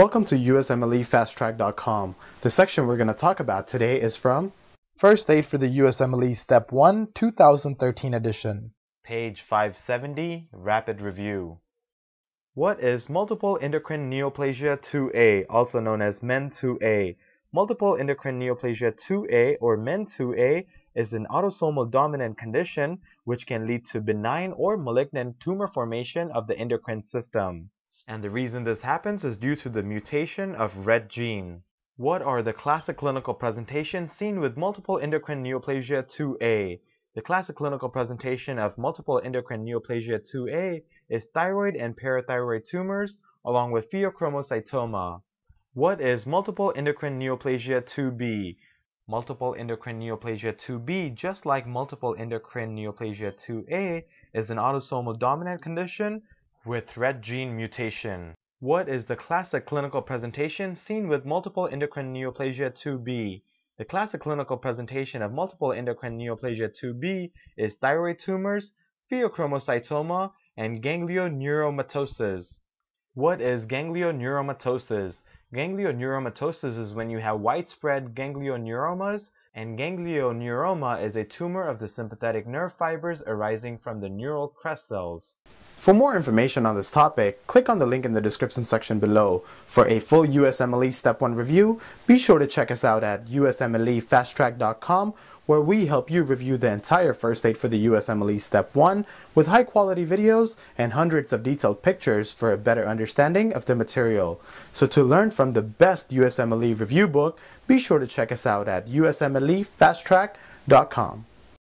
Welcome to USMLEFasttrack.com. The section we're going to talk about today is from First Aid for the USMLE Step 1 2013 edition. Page 570, Rapid Review. What is multiple endocrine neoplasia 2A, also known as MEN 2A? Multiple endocrine neoplasia 2A or MEN 2A is an autosomal dominant condition which can lead to benign or malignant tumor formation of the endocrine system and the reason this happens is due to the mutation of red gene. What are the classic clinical presentations seen with multiple endocrine neoplasia 2A? The classic clinical presentation of multiple endocrine neoplasia 2A is thyroid and parathyroid tumors along with pheochromocytoma. What is multiple endocrine neoplasia 2B? Multiple endocrine neoplasia 2B, just like multiple endocrine neoplasia 2A, is an autosomal dominant condition with red gene mutation, what is the classic clinical presentation seen with multiple endocrine neoplasia 2B? The classic clinical presentation of multiple endocrine neoplasia 2B is thyroid tumors, pheochromocytoma, and ganglioneuromatosis. What is ganglioneuromatosis? Ganglioneuromatosis is when you have widespread ganglioneuromas, and ganglioneuroma is a tumor of the sympathetic nerve fibers arising from the neural crest cells. For more information on this topic, click on the link in the description section below. For a full USMLE Step 1 review, be sure to check us out at usmlefasttrack.com where we help you review the entire first aid for the USMLE Step 1 with high quality videos and hundreds of detailed pictures for a better understanding of the material. So to learn from the best USMLE review book, be sure to check us out at usmlefasttrack.com.